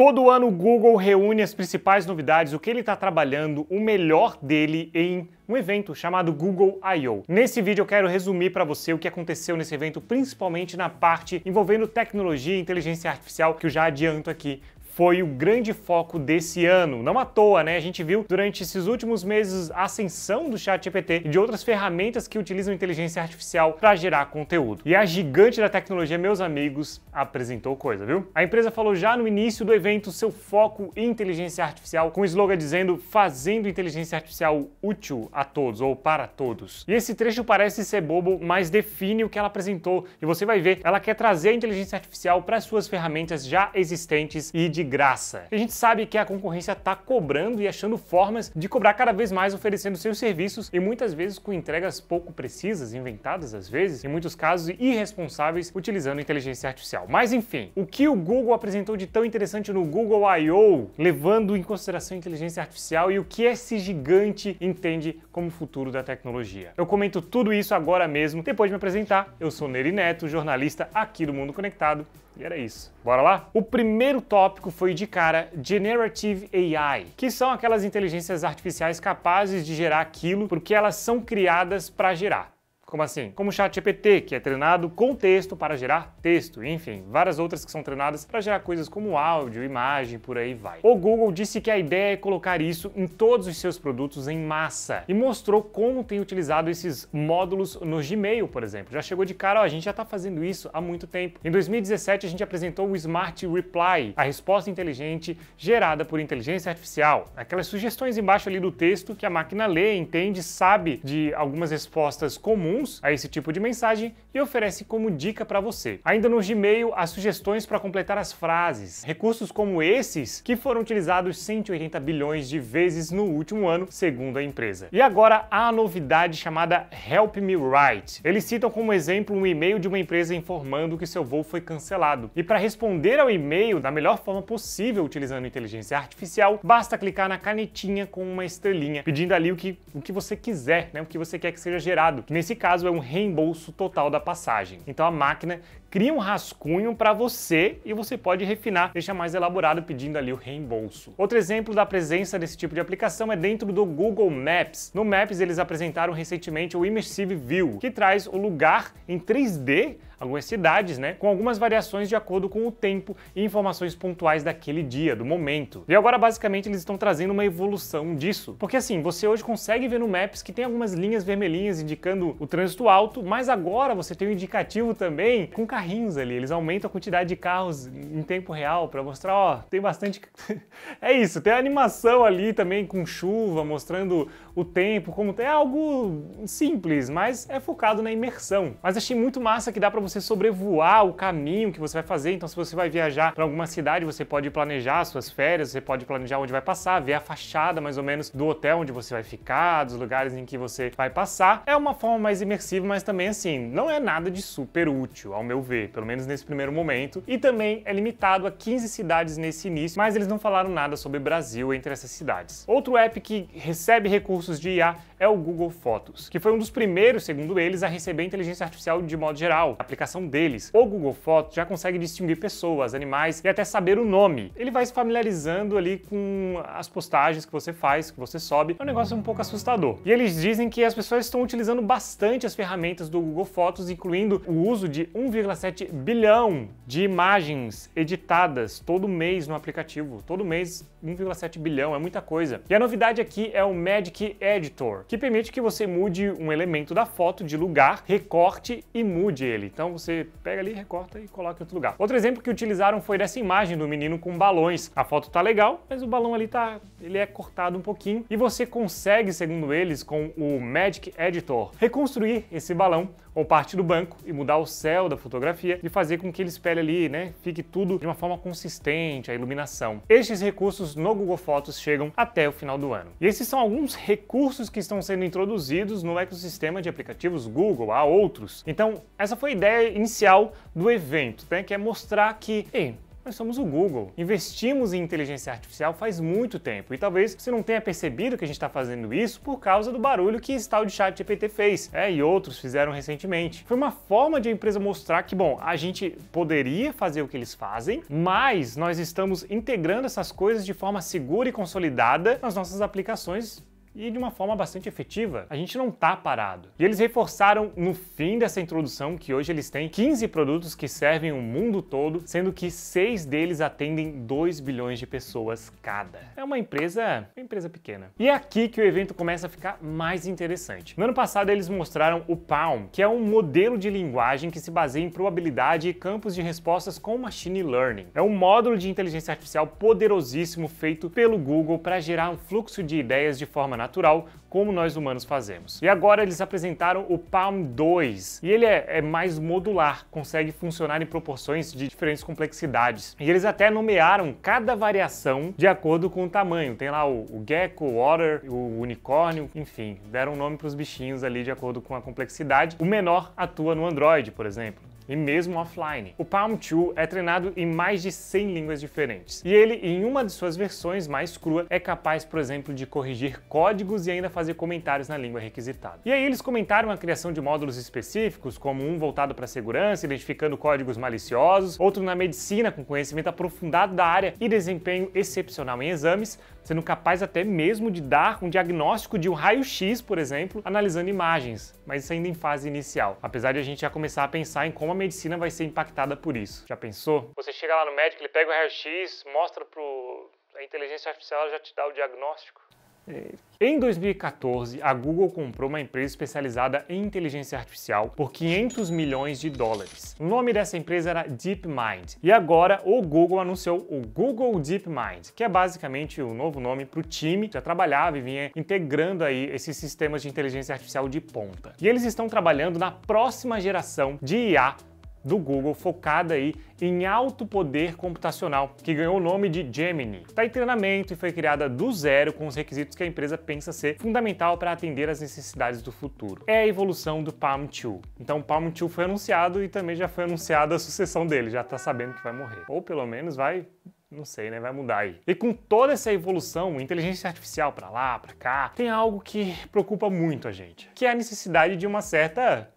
Todo ano o Google reúne as principais novidades, o que ele está trabalhando, o melhor dele em um evento chamado Google I.O. Nesse vídeo eu quero resumir para você o que aconteceu nesse evento, principalmente na parte envolvendo tecnologia e inteligência artificial, que eu já adianto aqui foi o grande foco desse ano. Não à toa, né? A gente viu durante esses últimos meses a ascensão do ChatGPT e de outras ferramentas que utilizam inteligência artificial para gerar conteúdo. E a gigante da tecnologia, meus amigos, apresentou coisa, viu? A empresa falou já no início do evento seu foco em inteligência artificial, com o slogan dizendo fazendo inteligência artificial útil a todos ou para todos. E esse trecho parece ser bobo, mas define o que ela apresentou. E você vai ver, ela quer trazer a inteligência artificial para suas ferramentas já existentes e de de graça. A gente sabe que a concorrência está cobrando e achando formas de cobrar cada vez mais oferecendo seus serviços e muitas vezes com entregas pouco precisas, inventadas às vezes, em muitos casos irresponsáveis, utilizando inteligência artificial. Mas enfim, o que o Google apresentou de tão interessante no Google I.O., levando em consideração inteligência artificial e o que esse gigante entende como futuro da tecnologia? Eu comento tudo isso agora mesmo, depois de me apresentar. Eu sou Neri Neto, jornalista aqui do Mundo Conectado. E era isso. Bora lá? O primeiro tópico foi de cara Generative AI, que são aquelas inteligências artificiais capazes de gerar aquilo porque elas são criadas para gerar. Como assim? Como o ChatGPT, que é treinado com texto para gerar texto, enfim, várias outras que são treinadas para gerar coisas como áudio, imagem, por aí vai. O Google disse que a ideia é colocar isso em todos os seus produtos em massa e mostrou como tem utilizado esses módulos no Gmail, por exemplo. Já chegou de cara, ó, a gente já está fazendo isso há muito tempo. Em 2017, a gente apresentou o Smart Reply, a resposta inteligente gerada por inteligência artificial. Aquelas sugestões embaixo ali do texto que a máquina lê, entende, sabe de algumas respostas comuns comuns a esse tipo de mensagem e oferece como dica para você. Ainda no Gmail, há sugestões para completar as frases. Recursos como esses que foram utilizados 180 bilhões de vezes no último ano, segundo a empresa. E agora há a novidade chamada Help Me Write. Eles citam como exemplo um e-mail de uma empresa informando que seu voo foi cancelado. E para responder ao e-mail da melhor forma possível utilizando inteligência artificial, basta clicar na canetinha com uma estrelinha, pedindo ali o que, o que você quiser, né? o que você quer que seja gerado. Nesse caso, caso é um reembolso total da passagem. Então a máquina cria um rascunho para você e você pode refinar, deixar mais elaborado pedindo ali o reembolso. Outro exemplo da presença desse tipo de aplicação é dentro do Google Maps. No Maps eles apresentaram recentemente o Immersive View, que traz o lugar em 3D algumas cidades, né, com algumas variações de acordo com o tempo e informações pontuais daquele dia, do momento. E agora basicamente eles estão trazendo uma evolução disso, porque assim, você hoje consegue ver no Maps que tem algumas linhas vermelhinhas indicando o trânsito alto, mas agora você tem um indicativo também com carrinhos ali, eles aumentam a quantidade de carros em tempo real para mostrar, ó, tem bastante É isso, tem a animação ali também com chuva mostrando o tempo, como é algo simples, mas é focado na imersão. Mas achei muito massa que dá para você sobrevoar o caminho que você vai fazer. Então, se você vai viajar para alguma cidade, você pode planejar suas férias, você pode planejar onde vai passar, ver a fachada mais ou menos do hotel onde você vai ficar, dos lugares em que você vai passar. É uma forma mais imersiva, mas também assim, não é nada de super útil, ao meu ver, pelo menos nesse primeiro momento. E também é limitado a 15 cidades nesse início, mas eles não falaram nada sobre Brasil entre essas cidades. Outro app que recebe recursos cursos de IA é o Google Fotos, que foi um dos primeiros, segundo eles, a receber inteligência artificial de modo geral. A aplicação deles, o Google Fotos já consegue distinguir pessoas, animais e até saber o nome. Ele vai se familiarizando ali com as postagens que você faz, que você sobe. É um negócio um pouco assustador. E eles dizem que as pessoas estão utilizando bastante as ferramentas do Google Fotos, incluindo o uso de 1,7 bilhão de imagens editadas todo mês no aplicativo. Todo mês, 1,7 bilhão, é muita coisa. E a novidade aqui é o Magic Editor, que permite que você mude um elemento da foto de lugar, recorte e mude ele. Então você pega ali, recorta e coloca em outro lugar. Outro exemplo que utilizaram foi dessa imagem do menino com balões. A foto tá legal, mas o balão ali tá, ele é cortado um pouquinho e você consegue, segundo eles, com o Magic Editor, reconstruir esse balão ou parte do banco e mudar o céu da fotografia e fazer com que ele espelhe ali, né, fique tudo de uma forma consistente, a iluminação. Estes recursos no Google Fotos chegam até o final do ano. E esses são alguns recursos que estão estão sendo introduzidos no ecossistema de aplicativos Google, há outros. Então, essa foi a ideia inicial do evento, né? que é mostrar que, ei, nós somos o Google. Investimos em inteligência artificial faz muito tempo e talvez você não tenha percebido que a gente está fazendo isso por causa do barulho que o de chat GPT fez é, e outros fizeram recentemente. Foi uma forma de a empresa mostrar que, bom, a gente poderia fazer o que eles fazem, mas nós estamos integrando essas coisas de forma segura e consolidada nas nossas aplicações e de uma forma bastante efetiva. A gente não tá parado. E eles reforçaram no fim dessa introdução que hoje eles têm 15 produtos que servem o mundo todo, sendo que seis deles atendem 2 bilhões de pessoas cada. É uma empresa, uma empresa pequena. E é aqui que o evento começa a ficar mais interessante. No ano passado eles mostraram o Palm, que é um modelo de linguagem que se baseia em probabilidade e campos de respostas com machine learning. É um módulo de inteligência artificial poderosíssimo feito pelo Google para gerar um fluxo de ideias de forma natural, como nós humanos fazemos. E agora eles apresentaram o Palm 2, e ele é, é mais modular, consegue funcionar em proporções de diferentes complexidades. E eles até nomearam cada variação de acordo com o tamanho. Tem lá o, o gecko, o water, o unicórnio, enfim, deram nome para os bichinhos ali de acordo com a complexidade. O menor atua no Android, por exemplo e mesmo offline. O Palm 2 é treinado em mais de 100 línguas diferentes e ele, em uma de suas versões mais crua, é capaz, por exemplo, de corrigir códigos e ainda fazer comentários na língua requisitada. E aí eles comentaram a criação de módulos específicos, como um voltado para segurança, identificando códigos maliciosos, outro na medicina com conhecimento aprofundado da área e desempenho excepcional em exames, sendo capaz até mesmo de dar um diagnóstico de um raio-x, por exemplo, analisando imagens, mas isso ainda em fase inicial. Apesar de a gente já começar a pensar em como medicina vai ser impactada por isso. Já pensou? Você chega lá no médico, ele pega o raio-x, mostra pro a inteligência artificial, ela já te dá o diagnóstico. É, em 2014, a Google comprou uma empresa especializada em inteligência artificial por 500 milhões de dólares. O nome dessa empresa era DeepMind. E agora o Google anunciou o Google DeepMind, que é basicamente o novo nome para o time que já trabalhava e vinha integrando aí esses sistemas de inteligência artificial de ponta. E eles estão trabalhando na próxima geração de IA do Google focada aí em alto poder computacional, que ganhou o nome de Gemini. Está em treinamento e foi criada do zero com os requisitos que a empresa pensa ser fundamental para atender as necessidades do futuro. É a evolução do Palm 2. Então o Palm 2 foi anunciado e também já foi anunciada a sucessão dele, já está sabendo que vai morrer. Ou pelo menos vai não sei, né? Vai mudar aí. E com toda essa evolução, inteligência artificial para lá, para cá, tem algo que preocupa muito a gente, que é a necessidade de uma certa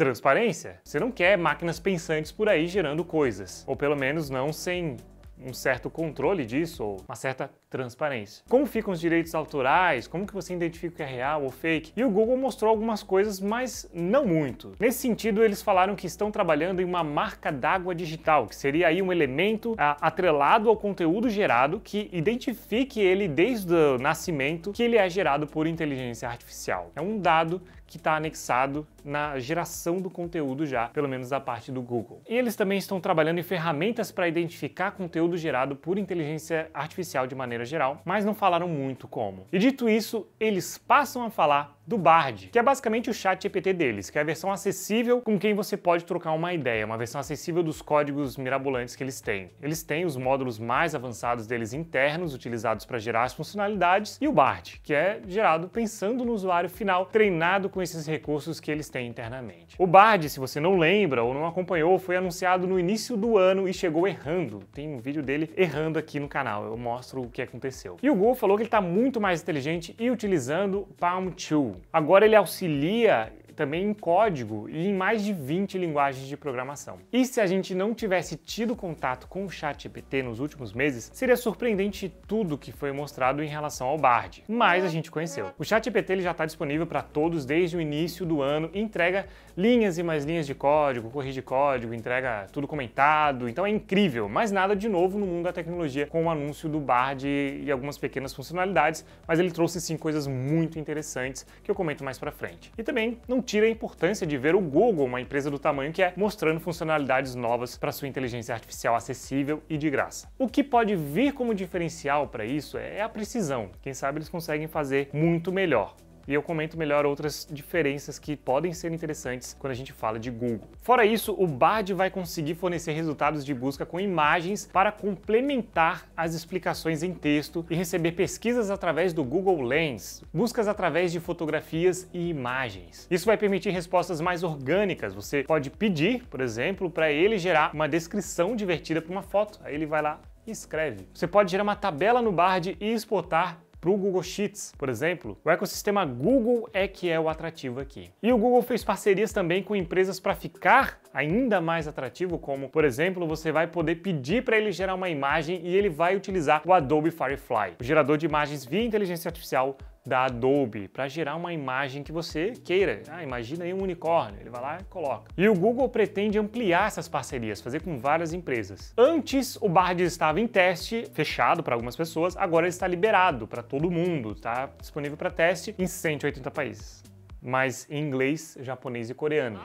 Transparência? Você não quer máquinas pensantes por aí gerando coisas, ou pelo menos não sem um certo controle disso ou uma certa transparência. Como ficam os direitos autorais? Como que você identifica o que é real ou fake? E o Google mostrou algumas coisas, mas não muito. Nesse sentido, eles falaram que estão trabalhando em uma marca d'água digital, que seria aí um elemento atrelado ao conteúdo gerado que identifique ele desde o nascimento que ele é gerado por inteligência artificial. É um dado que está anexado na geração do conteúdo já, pelo menos da parte do Google. E eles também estão trabalhando em ferramentas para identificar conteúdo gerado por inteligência artificial de maneira maneira geral, mas não falaram muito como. E dito isso, eles passam a falar do Bard, que é basicamente o chat GPT deles, que é a versão acessível com quem você pode trocar uma ideia, uma versão acessível dos códigos mirabolantes que eles têm. Eles têm os módulos mais avançados deles internos, utilizados para gerar as funcionalidades, e o Bard, que é gerado pensando no usuário final, treinado com esses recursos que eles têm internamente. O Bard, se você não lembra ou não acompanhou, foi anunciado no início do ano e chegou errando. Tem um vídeo dele errando aqui no canal, eu mostro o que aconteceu. E o Google falou que ele está muito mais inteligente e utilizando Palm 2, Agora ele auxilia também em código e em mais de 20 linguagens de programação. E se a gente não tivesse tido contato com o ChatGPT nos últimos meses, seria surpreendente tudo que foi mostrado em relação ao Bard. Mas a gente conheceu. O ChatGPT já está disponível para todos desde o início do ano, entrega linhas e mais linhas de código, corrige código, entrega tudo comentado, então é incrível, mas nada de novo no mundo da tecnologia com o anúncio do Bard e algumas pequenas funcionalidades, mas ele trouxe sim coisas muito interessantes que eu comento mais para frente. E também não tira a importância de ver o Google, uma empresa do tamanho que é, mostrando funcionalidades novas para sua inteligência artificial acessível e de graça. O que pode vir como diferencial para isso é a precisão. Quem sabe eles conseguem fazer muito melhor e eu comento melhor outras diferenças que podem ser interessantes quando a gente fala de Google. Fora isso, o Bard vai conseguir fornecer resultados de busca com imagens para complementar as explicações em texto e receber pesquisas através do Google Lens, buscas através de fotografias e imagens. Isso vai permitir respostas mais orgânicas. Você pode pedir, por exemplo, para ele gerar uma descrição divertida para uma foto. Aí ele vai lá e escreve. Você pode gerar uma tabela no Bard e exportar para o Google Sheets, por exemplo, o ecossistema Google é que é o atrativo aqui. E o Google fez parcerias também com empresas para ficar ainda mais atrativo, como, por exemplo, você vai poder pedir para ele gerar uma imagem e ele vai utilizar o Adobe Firefly, o gerador de imagens via inteligência artificial da Adobe para gerar uma imagem que você queira. Ah, imagina aí um unicórnio, ele vai lá e coloca. E o Google pretende ampliar essas parcerias, fazer com várias empresas. Antes o Bard estava em teste, fechado para algumas pessoas, agora ele está liberado para todo mundo, está disponível para teste em 180 países, mas em inglês, japonês e coreano.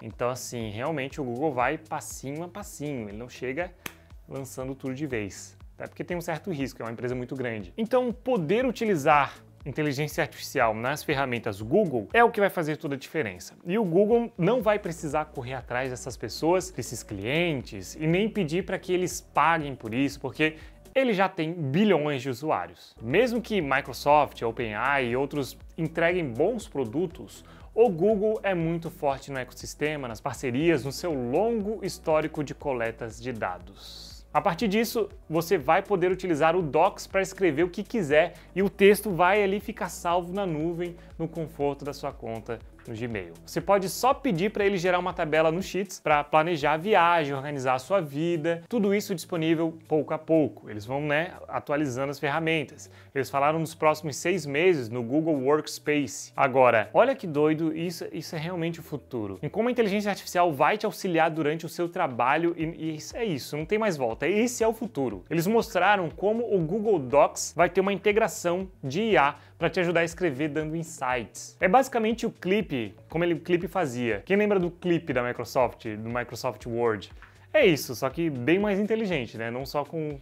Então assim, realmente o Google vai passinho a passinho, ele não chega lançando tudo de vez. Até porque tem um certo risco, é uma empresa muito grande. Então, poder utilizar inteligência artificial nas ferramentas Google é o que vai fazer toda a diferença. E o Google não vai precisar correr atrás dessas pessoas, desses clientes, e nem pedir para que eles paguem por isso, porque ele já tem bilhões de usuários. Mesmo que Microsoft, OpenAI e outros entreguem bons produtos, o Google é muito forte no ecossistema, nas parcerias, no seu longo histórico de coletas de dados. A partir disso, você vai poder utilizar o Docs para escrever o que quiser e o texto vai ali ficar salvo na nuvem, no conforto da sua conta no Gmail. Você pode só pedir para ele gerar uma tabela no Sheets para planejar a viagem, organizar a sua vida, tudo isso disponível pouco a pouco. Eles vão né, atualizando as ferramentas. Eles falaram nos próximos seis meses no Google Workspace. Agora, olha que doido, isso, isso é realmente o futuro. Em como a inteligência artificial vai te auxiliar durante o seu trabalho e, e isso é isso, não tem mais volta. Esse é o futuro. Eles mostraram como o Google Docs vai ter uma integração de IA para te ajudar a escrever dando insights. É basicamente o clipe, como ele, o clipe fazia. Quem lembra do clipe da Microsoft, do Microsoft Word? É isso, só que bem mais inteligente, né? Não só com,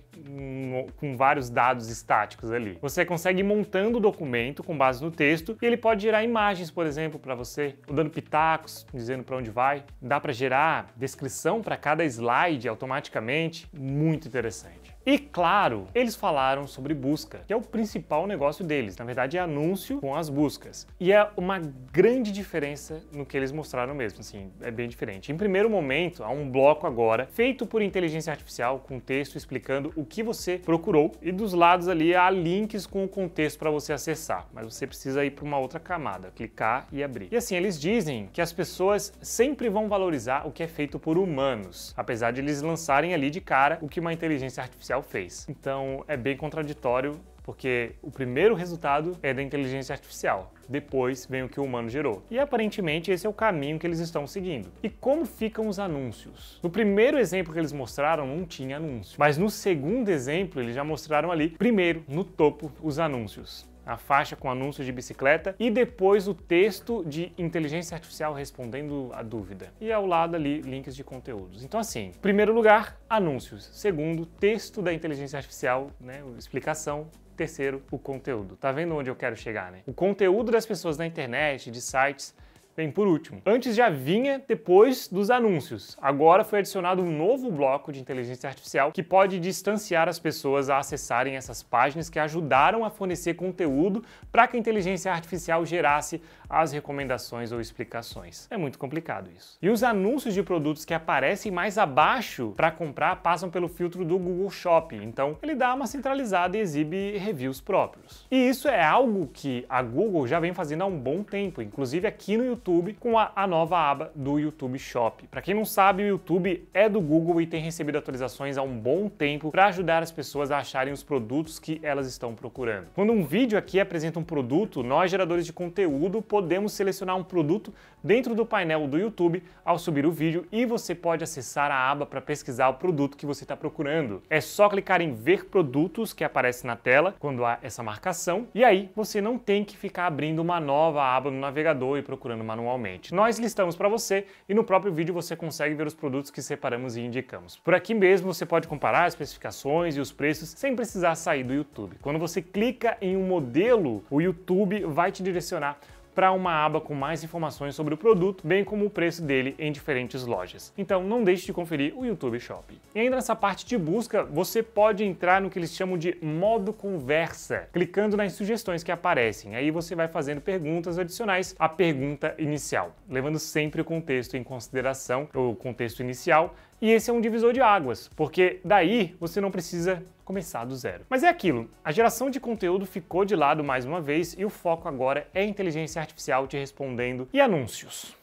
com vários dados estáticos ali. Você consegue ir montando o documento com base no texto e ele pode gerar imagens, por exemplo, para você, dando pitacos, dizendo para onde vai. Dá para gerar descrição para cada slide automaticamente. Muito interessante. E claro, eles falaram sobre busca, que é o principal negócio deles, na verdade é anúncio com as buscas. E é uma grande diferença no que eles mostraram mesmo, assim, é bem diferente. Em primeiro momento, há um bloco agora feito por inteligência artificial com texto explicando o que você procurou e dos lados ali há links com o contexto para você acessar, mas você precisa ir para uma outra camada, clicar e abrir. E assim, eles dizem que as pessoas sempre vão valorizar o que é feito por humanos, apesar de eles lançarem ali de cara o que uma inteligência artificial artificial fez. Então é bem contraditório porque o primeiro resultado é da inteligência artificial, depois vem o que o humano gerou. E aparentemente esse é o caminho que eles estão seguindo. E como ficam os anúncios? No primeiro exemplo que eles mostraram não tinha anúncio, mas no segundo exemplo eles já mostraram ali, primeiro, no topo, os anúncios a faixa com anúncios de bicicleta e depois o texto de inteligência artificial respondendo a dúvida. E ao lado ali, links de conteúdos. Então assim, primeiro lugar, anúncios. Segundo, texto da inteligência artificial, né, explicação. Terceiro, o conteúdo. Tá vendo onde eu quero chegar, né? O conteúdo das pessoas na internet, de sites, vem por último. Antes já vinha depois dos anúncios. Agora foi adicionado um novo bloco de inteligência artificial que pode distanciar as pessoas a acessarem essas páginas que ajudaram a fornecer conteúdo para que a inteligência artificial gerasse as recomendações ou explicações. É muito complicado isso. E os anúncios de produtos que aparecem mais abaixo para comprar passam pelo filtro do Google Shop, então ele dá uma centralizada e exibe reviews próprios. E isso é algo que a Google já vem fazendo há um bom tempo, inclusive aqui no YouTube com a, a nova aba do YouTube Shop. Para quem não sabe, o YouTube é do Google e tem recebido atualizações há um bom tempo para ajudar as pessoas a acharem os produtos que elas estão procurando. Quando um vídeo aqui apresenta um produto, nós geradores de conteúdo podemos podemos selecionar um produto dentro do painel do YouTube ao subir o vídeo e você pode acessar a aba para pesquisar o produto que você está procurando. É só clicar em ver produtos que aparece na tela quando há essa marcação e aí você não tem que ficar abrindo uma nova aba no navegador e procurando manualmente. Nós listamos para você e no próprio vídeo você consegue ver os produtos que separamos e indicamos. Por aqui mesmo você pode comparar as especificações e os preços sem precisar sair do YouTube. Quando você clica em um modelo, o YouTube vai te direcionar para uma aba com mais informações sobre o produto, bem como o preço dele em diferentes lojas. Então não deixe de conferir o YouTube Shop. E ainda nessa parte de busca, você pode entrar no que eles chamam de modo conversa, clicando nas sugestões que aparecem. Aí você vai fazendo perguntas adicionais à pergunta inicial, levando sempre o contexto em consideração, o contexto inicial e esse é um divisor de águas, porque daí você não precisa começar do zero. Mas é aquilo, a geração de conteúdo ficou de lado mais uma vez e o foco agora é inteligência artificial te respondendo e anúncios.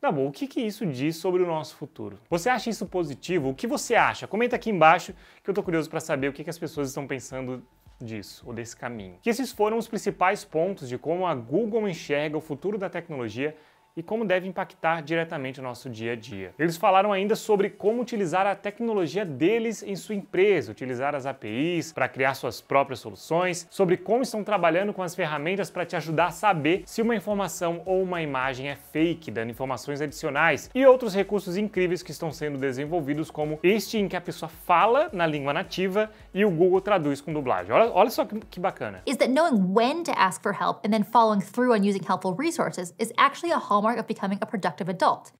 Tá bom, o que, que isso diz sobre o nosso futuro? Você acha isso positivo? O que você acha? Comenta aqui embaixo que eu tô curioso para saber o que, que as pessoas estão pensando disso, ou desse caminho. Que esses foram os principais pontos de como a Google enxerga o futuro da tecnologia e como deve impactar diretamente o nosso dia a dia. Eles falaram ainda sobre como utilizar a tecnologia deles em sua empresa, utilizar as APIs para criar suas próprias soluções, sobre como estão trabalhando com as ferramentas para te ajudar a saber se uma informação ou uma imagem é fake, dando informações adicionais e outros recursos incríveis que estão sendo desenvolvidos, como este em que a pessoa fala na língua nativa e o Google traduz com dublagem. Olha, olha só que, que bacana. Is that knowing when to ask for help and then following through on using helpful resources is actually a hallmark of becoming a productive adult.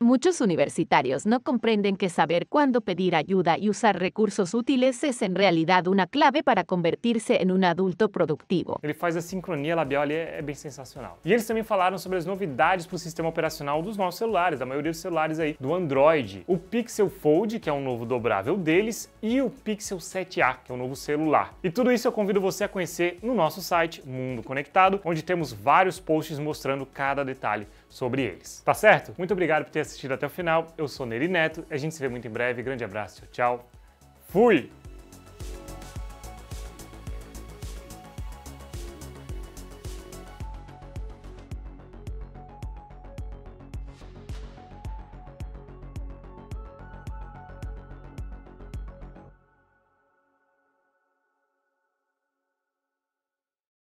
Muchos universitarios no comprenden que saber cuándo pedir ayuda y usar recursos útiles es en realidad una clave para convertir-se em um adulto productivo. Ele faz a sincronia labial ali, é, é bem sensacional. E eles também falaram sobre as novidades para o sistema operacional dos nossos celulares, da maioria dos celulares aí, do Android. O Pixel Fold, que é um novo dobrável deles, e o Pixel 7a, que é um novo celular. E tudo isso eu convido você a conhecer no nosso site Mundo Conectado, onde temos vários posts mostrando cada detalhe sobre eles. Tá certo? Muito obrigado por ter assistido até o final. Eu sou Neri Neto e a gente se vê muito em breve. Grande abraço, tchau. Fui!